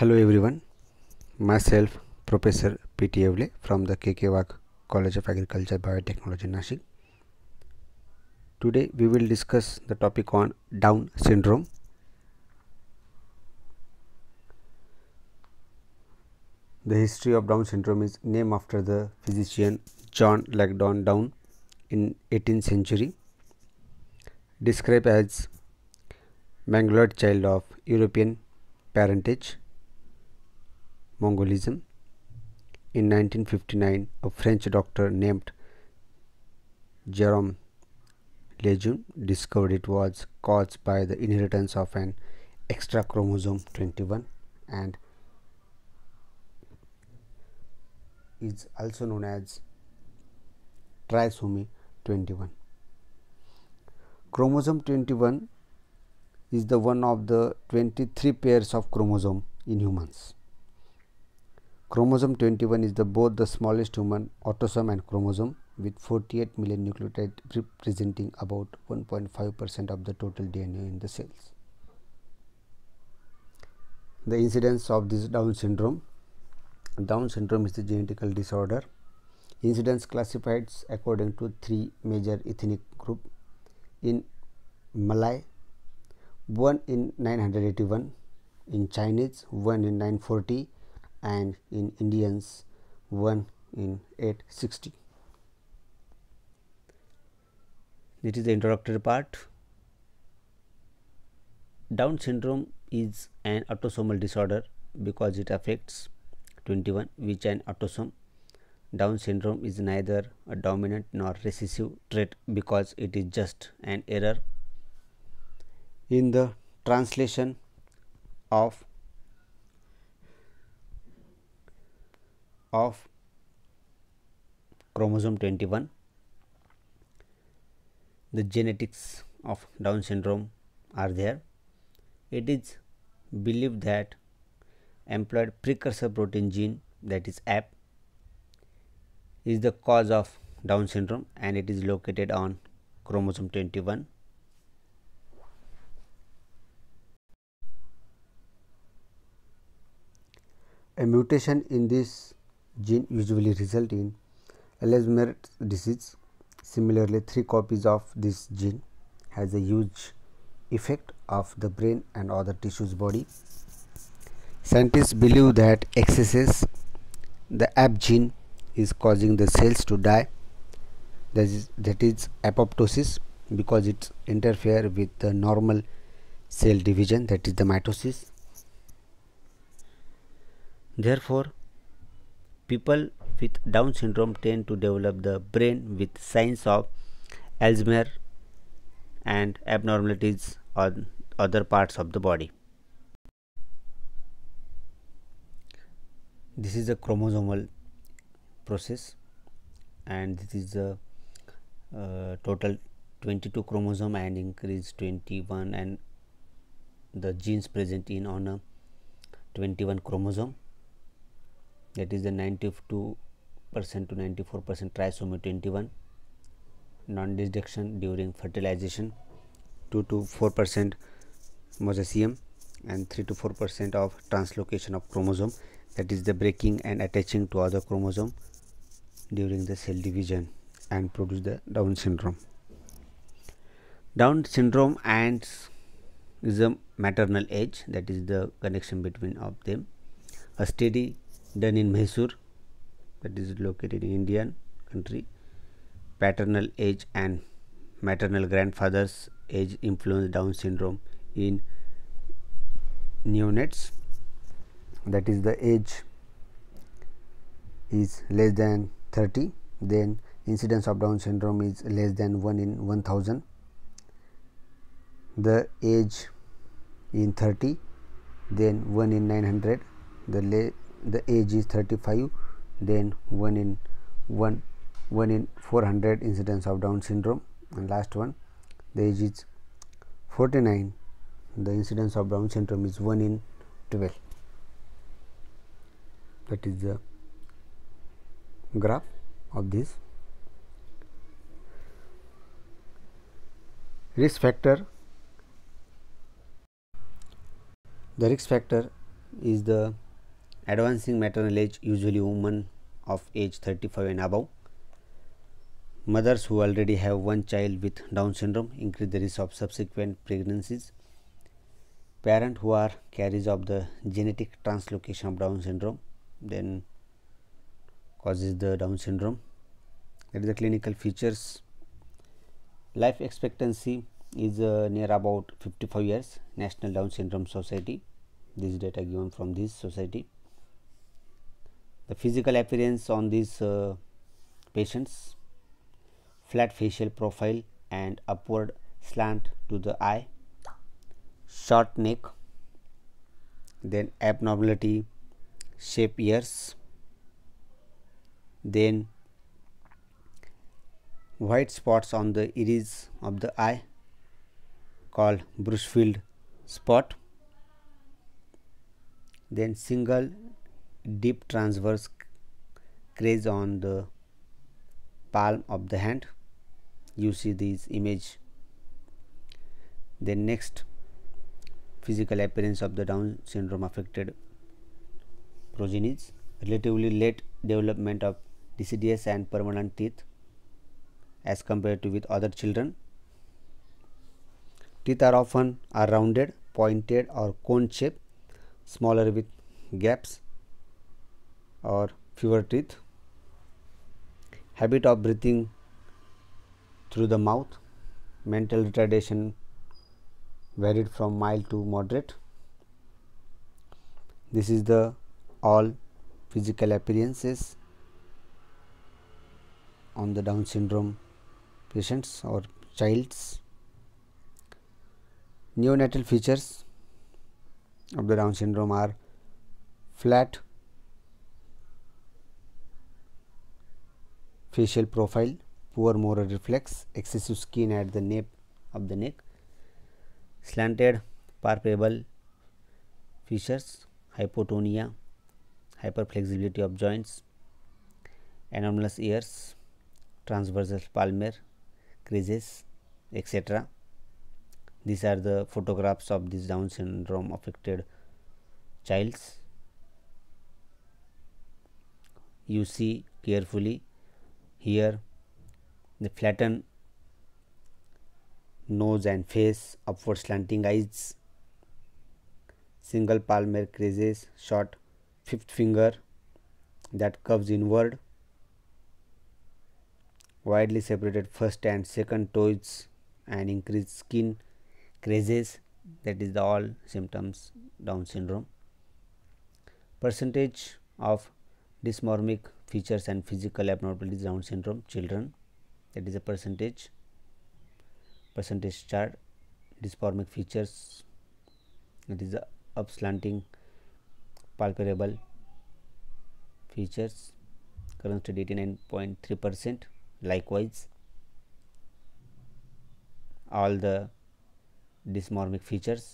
Hello everyone, myself Professor P.T. Evle from the KK College of Agriculture Biotechnology Nashik. Today we will discuss the topic on Down syndrome. The history of Down syndrome is named after the physician John Langdon Down in 18th century. Described as mangled child of European parentage Mongolism. In 1959, a French doctor named Jerome Lejeune discovered it was caused by the inheritance of an extra chromosome 21 and is also known as trisomy 21. Chromosome 21 is the one of the 23 pairs of chromosome in humans. Chromosome 21 is the both the smallest human autosome and chromosome with 48 million nucleotides representing about 1.5% of the total DNA in the cells. The incidence of this Down syndrome. Down syndrome is the genetical disorder. Incidence classified according to three major ethnic group in Malay, one in 981, in Chinese, one in 940 and in Indians 1 in 860. This is the introductory part. Down syndrome is an autosomal disorder because it affects 21 which an autosome down syndrome is neither a dominant nor recessive trait because it is just an error in the translation of of chromosome 21 the genetics of down syndrome are there it is believed that employed precursor protein gene that is APP is the cause of down syndrome and it is located on chromosome 21 a mutation in this gene usually result in Alzheimer's disease. Similarly, three copies of this gene has a huge effect of the brain and other tissues body. Scientists believe that excesses the AB gene is causing the cells to die that is, that is apoptosis because it interfere with the normal cell division that is the mitosis. Therefore, people with Down syndrome tend to develop the brain with signs of Alzheimer and abnormalities on other parts of the body. This is a chromosomal process and this is the uh, total 22 chromosome and increase 21 and the genes present in on a 21 chromosome that is the 92 percent to 94 percent trisomy 21 non detection during fertilization 2 to 4 percent mosaicism and 3 to 4 percent of translocation of chromosome that is the breaking and attaching to other chromosome during the cell division and produce the Down syndrome. Down syndrome and is a maternal age that is the connection between of them. A steady then in Mysore, that is located in Indian country, paternal age and maternal grandfather's age influence Down syndrome in neonates. That is the age is less than 30, then incidence of Down syndrome is less than 1 in 1000. The age in 30, then 1 in 900, the the age is 35 then 1 in 1 1 in 400 incidence of down syndrome and last one the age is 49 the incidence of down syndrome is 1 in 12 that is the graph of this risk factor the risk factor is the advancing maternal age usually women of age 35 and above mothers who already have one child with down syndrome increase the risk of subsequent pregnancies Parent who are carriers of the genetic translocation of down syndrome then causes the down syndrome that is the clinical features life expectancy is uh, near about 55 years national down syndrome society this data given from this society the physical appearance on these uh, patients flat facial profile and upward slant to the eye short neck then abnormality shape ears then white spots on the iris of the eye called Brushfield spot then single deep transverse crease on the palm of the hand you see this image then next physical appearance of the down syndrome affected progenies relatively late development of deciduous and permanent teeth as compared to with other children teeth are often are rounded pointed or cone shaped smaller with gaps or fewer teeth, habit of breathing through the mouth, mental retardation varied from mild to moderate. This is the all physical appearances on the Down syndrome patients or childs. Neonatal features of the Down syndrome are flat facial profile, poor motor reflex, excessive skin at the nape of the neck, slanted palpable features, hypotonia, hyperflexibility of joints, anomalous ears, transversal palmar, creases, etc. These are the photographs of this Down syndrome affected child. You see carefully here the flatten nose and face, upward slanting eyes, single palmar creases, short fifth finger that curves inward, widely separated first and second toes and increased skin creases that is the all symptoms down syndrome percentage of dysmorphic features and physical abnormalities Down syndrome children that is a percentage percentage chart Dysmorphic features that is the upslanting palpable features current state 89.3 percent likewise all the dysmorphic features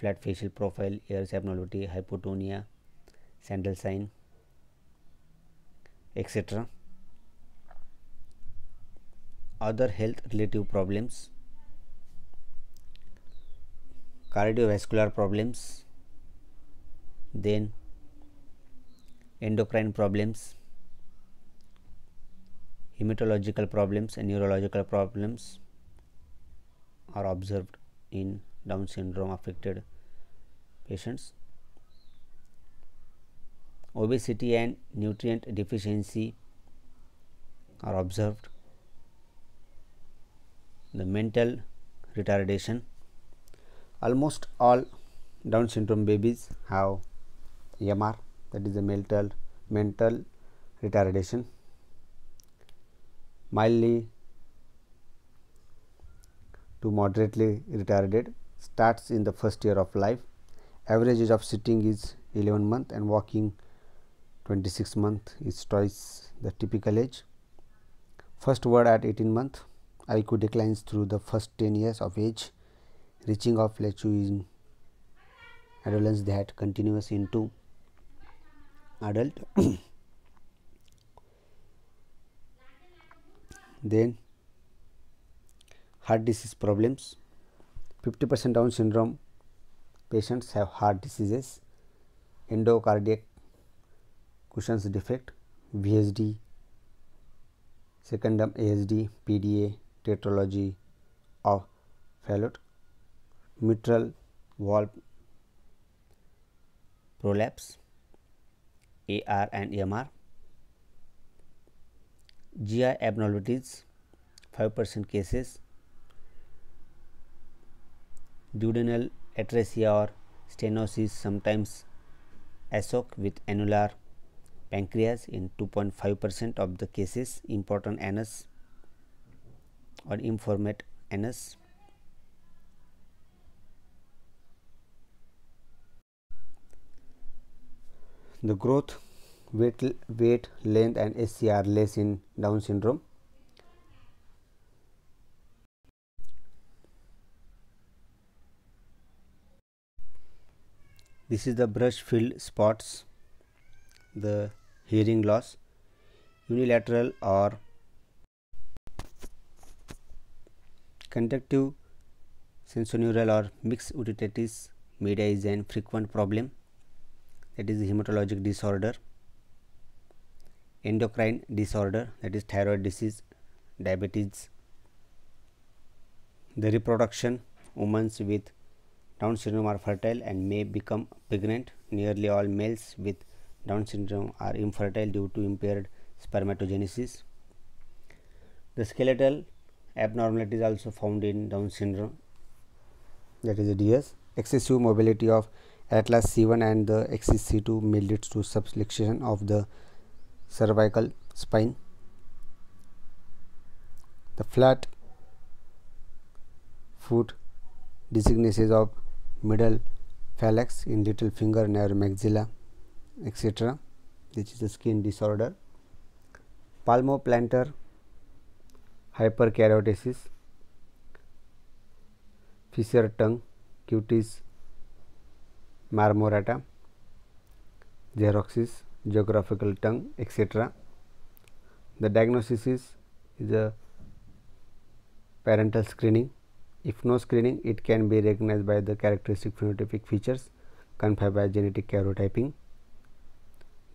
flat facial profile ears abnormality hypotonia sandal sign etc. Other health related problems, cardiovascular problems, then endocrine problems, hematological problems and neurological problems are observed in Down syndrome affected patients obesity and nutrient deficiency are observed the mental retardation almost all down syndrome babies have mr that is the mental mental retardation mildly to moderately retarded starts in the first year of life average age of sitting is 11 month and walking 26 month is twice the typical age. First word at 18 month, IQ declines through the first 10 years of age, reaching of plateau in adolescence that continues into adult. then heart disease problems 50 percent down syndrome patients have heart diseases endocardiac Cushion's defect, VSD, secondum ASD, PDA, tetralogy of Fallot, mitral valve prolapse, AR and MR, GI abnormalities, 5 percent cases, duodenal atresia or stenosis sometimes ASOC with annular pancreas in 2.5 percent of the cases important anus or informate anus the growth weight weight length and scr less in down syndrome this is the brush filled spots the hearing loss unilateral or conductive sensorineural or mixed otitis media is an frequent problem that is hematologic disorder endocrine disorder that is thyroid disease diabetes the reproduction women with down syndrome are fertile and may become pregnant nearly all males with down syndrome are infertile due to impaired spermatogenesis. The skeletal abnormality is also found in Down syndrome that is DS. Excessive mobility of atlas C1 and the axis C2 may lead to subluxation of the cervical spine. The flat foot designates of middle phalanx in little finger near maxilla etc which is a skin disorder palmoplantar hyperkeratosis fissure tongue cutis marmorata xeroxys geographical tongue etc the diagnosis is, is a parental screening if no screening it can be recognized by the characteristic phenotypic features confirmed by genetic karyotyping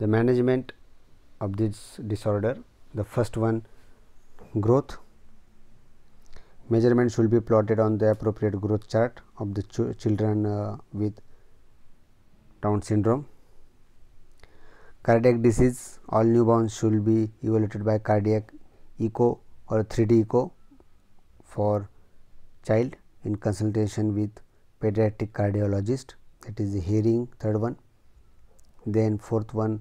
the management of this disorder the first one growth measurement should be plotted on the appropriate growth chart of the ch children uh, with Down syndrome cardiac disease all newborns should be evaluated by cardiac echo or 3d echo for child in consultation with pediatric cardiologist that is the hearing third one then fourth one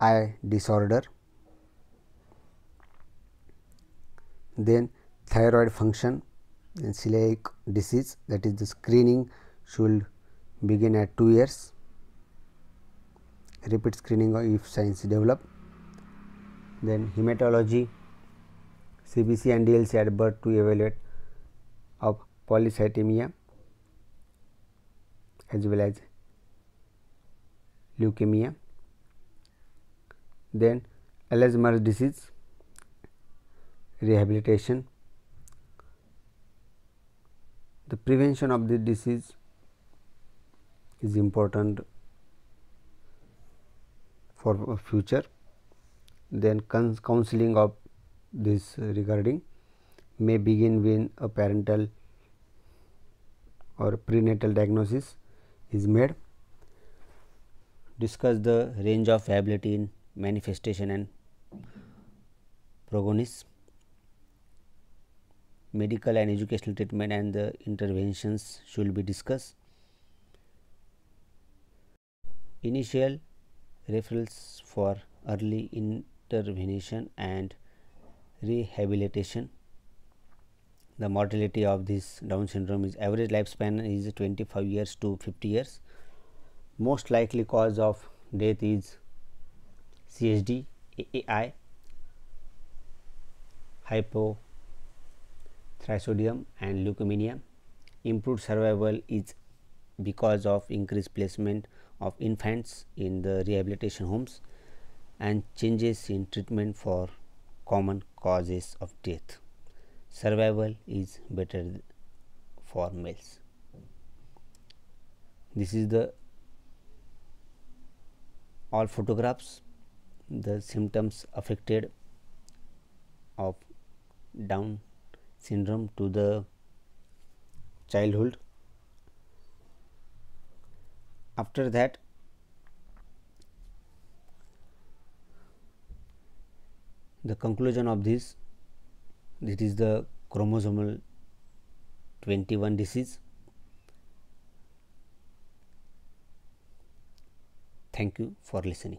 eye disorder, then thyroid function and celiac disease that is the screening should begin at 2 years, repeat screening if signs develop, then hematology, CBC and DLC at birth to evaluate of polycythemia as well as leukemia then Alzheimer's disease rehabilitation the prevention of the disease is important for future then counseling of this regarding may begin when a parental or prenatal diagnosis is made discuss the range of ability in manifestation and prognosis, medical and educational treatment and the interventions should be discussed. Initial referrals for early intervention and rehabilitation. The mortality of this Down syndrome is average lifespan is 25 years to 50 years. Most likely cause of death is CHD, AAI, hypothyroidism and leukemia. Improved survival is because of increased placement of infants in the rehabilitation homes and changes in treatment for common causes of death. Survival is better for males. This is the all photographs the symptoms affected of down syndrome to the childhood after that the conclusion of this this is the chromosomal 21 disease thank you for listening